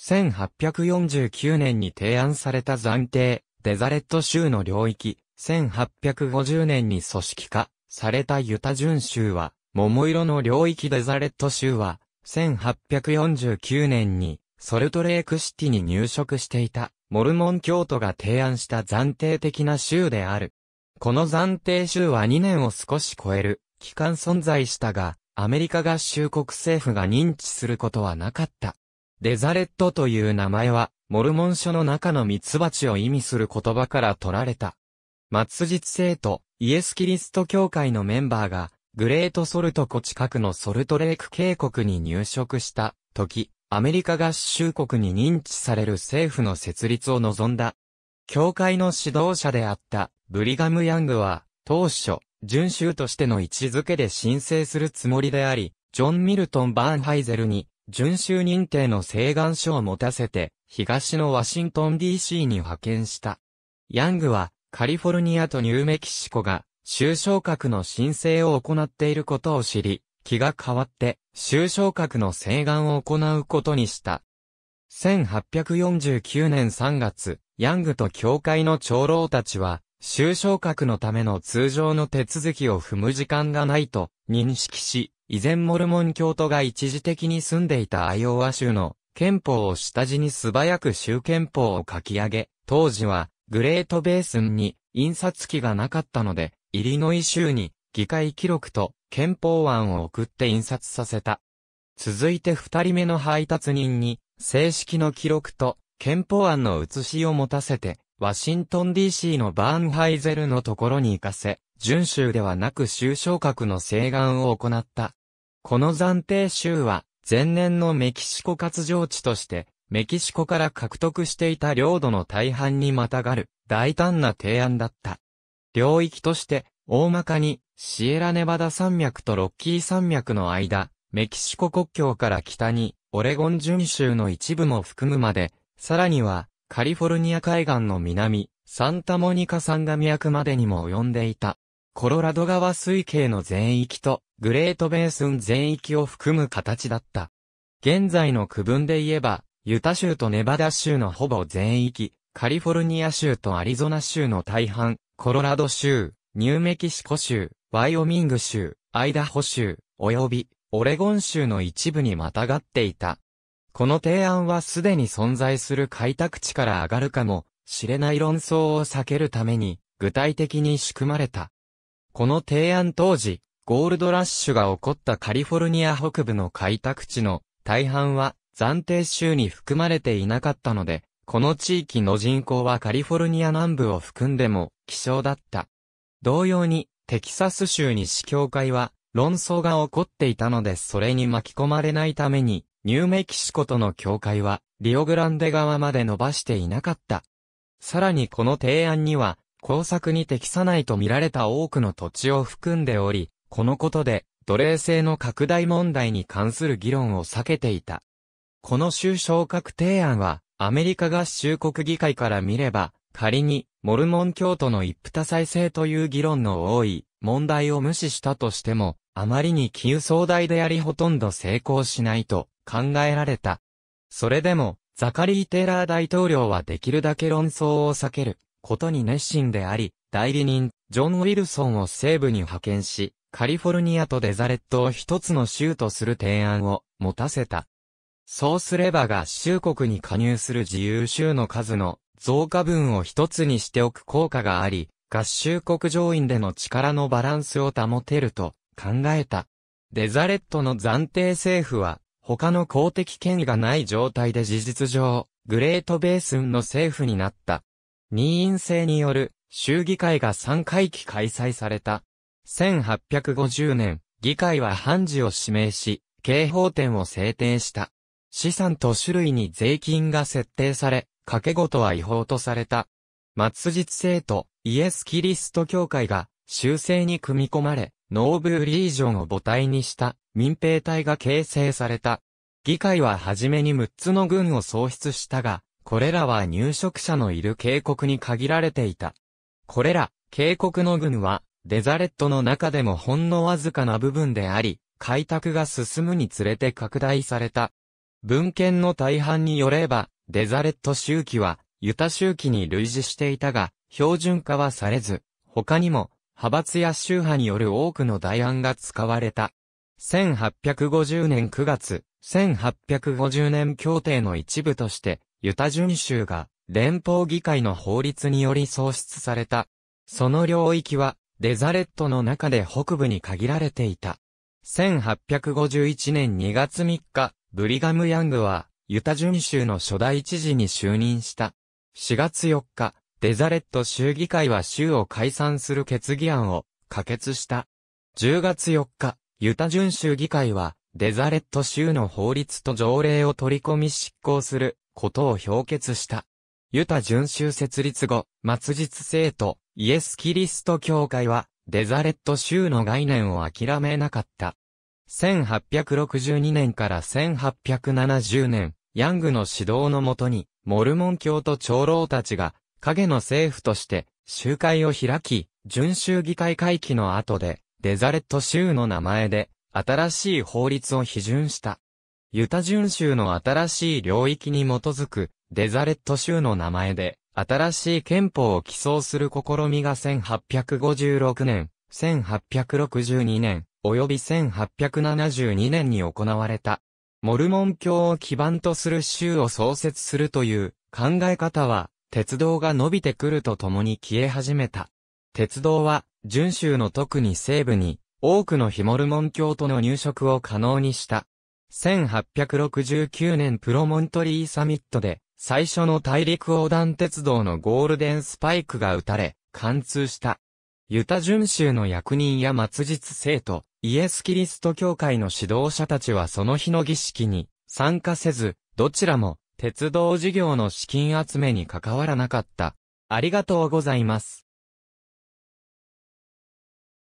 1849年に提案された暫定、デザレット州の領域、1850年に組織化されたユタ準州は、桃色の領域デザレット州は、1849年にソルトレークシティに入植していたモルモン教徒が提案した暫定的な州である。この暫定州は2年を少し超える期間存在したが、アメリカ合衆国政府が認知することはなかった。レザレットという名前は、モルモン書の中のミツバチを意味する言葉から取られた。末日生徒、イエス・キリスト教会のメンバーが、グレート・ソルト湖近くのソルトレーク渓谷に入植した時、アメリカ合衆国に認知される政府の設立を望んだ。教会の指導者であったブリガム・ヤングは、当初、遵州としての位置づけで申請するつもりであり、ジョン・ミルトン・バーンハイゼルに遵州認定の請願書を持たせて、東のワシントン DC に派遣した。ヤングは、カリフォルニアとニューメキシコが、就職格の申請を行っていることを知り、気が変わって、就職格の請願を行うことにした。1849年3月、ヤングと教会の長老たちは、就職格のための通常の手続きを踏む時間がないと認識し、以前モルモン教徒が一時的に住んでいたアイオワ州の憲法を下地に素早く州憲法を書き上げ、当時はグレートベースンに印刷機がなかったので、イリノイ州に議会記録と憲法案を送って印刷させた。続いて二人目の配達人に、正式の記録と憲法案の写しを持たせて、ワシントン DC のバーンハイゼルのところに行かせ、準州ではなく州昇格の請願を行った。この暫定州は、前年のメキシコ割上地として、メキシコから獲得していた領土の大半にまたがる、大胆な提案だった。領域として、大まかに、シエラネバダ山脈とロッキー山脈の間、メキシコ国境から北に、オレゴン準州の一部も含むまで、さらには、カリフォルニア海岸の南、サンタモニカ山が脈までにも及んでいた。コロラド川水系の全域と、グレートベースン全域を含む形だった。現在の区分で言えば、ユタ州とネバダ州のほぼ全域、カリフォルニア州とアリゾナ州の大半、コロラド州、ニューメキシコ州、ワイオミング州、アイダホ州、及び、オレゴン州の一部にまたがっていた。この提案はすでに存在する開拓地から上がるかもしれない論争を避けるために具体的に仕組まれた。この提案当時、ゴールドラッシュが起こったカリフォルニア北部の開拓地の大半は暫定州に含まれていなかったので、この地域の人口はカリフォルニア南部を含んでも希少だった。同様に、テキサス州西教会は論争が起こっていたのでそれに巻き込まれないために、ニューメキシコとの境界はリオグランデ側まで伸ばしていなかった。さらにこの提案には、工作に適さないと見られた多くの土地を含んでおり、このことで、奴隷制の拡大問題に関する議論を避けていた。この州昇格提案は、アメリカ合衆国議会から見れば、仮に、モルモン教徒の一夫多妻制という議論の多い問題を無視したとしても、あまりに急壮大でありほとんど成功しないと考えられた。それでも、ザカリー・テーラー大統領はできるだけ論争を避けることに熱心であり、代理人、ジョン・ウィルソンを西部に派遣し、カリフォルニアとデザレットを一つの州とする提案を持たせた。そうすれば合衆国に加入する自由州の数の増加分を一つにしておく効果があり、合衆国上院での力のバランスを保てると考えた。デザレットの暫定政府は、他の公的権威がない状態で事実上、グレートベースンの政府になった。任意制による、衆議会が3回期開催された。1850年、議会は判事を指名し、刑法典を制定した。資産と種類に税金が設定され、掛け事は違法とされた。末日生徒、イエス・キリスト教会が、修正に組み込まれ、ノーブーリージョンを母体にした民兵隊が形成された。議会は初めに6つの軍を創出したが、これらは入植者のいる渓谷に限られていた。これら、渓谷の軍は、デザレットの中でもほんのわずかな部分であり、開拓が進むにつれて拡大された。文献の大半によれば、デザレット周期は、ユタ周期に類似していたが、標準化はされず、他にも、派閥や宗派による多くの代案が使われた。1850年9月、1850年協定の一部として、ユタ巡州が連邦議会の法律により創出された。その領域はデザレットの中で北部に限られていた。1851年2月3日、ブリガム・ヤングは、ユタン州の初代知事に就任した。4月4日、デザレット州議会は州を解散する決議案を可決した。10月4日、ユタン州議会は、デザレット州の法律と条例を取り込み執行することを表決した。ユタ巡州設立後、末日生徒、イエス・キリスト教会は、デザレット州の概念を諦めなかった。1862年から1870年、ヤングの指導のもとに、モルモン教と長老たちが、影の政府として、集会を開き、巡州議会会期の後で、デザレット州の名前で、新しい法律を批准した。ユタ巡州の新しい領域に基づく、デザレット州の名前で、新しい憲法を起草する試みが1856年、1862年、及び1872年に行われた。モルモン教を基盤とする州を創設するという考え方は、鉄道が伸びてくるとともに消え始めた。鉄道は、準州の特に西部に、多くの非モルモン教徒の入植を可能にした。1869年プロモントリーサミットで、最初の大陸横断鉄道のゴールデンスパイクが打たれ、貫通した。ユタ巡州の役人や末日生徒、イエス・キリスト教会の指導者たちはその日の儀式に参加せず、どちらも鉄道事業の資金集めに関わらなかった。ありがとうございます。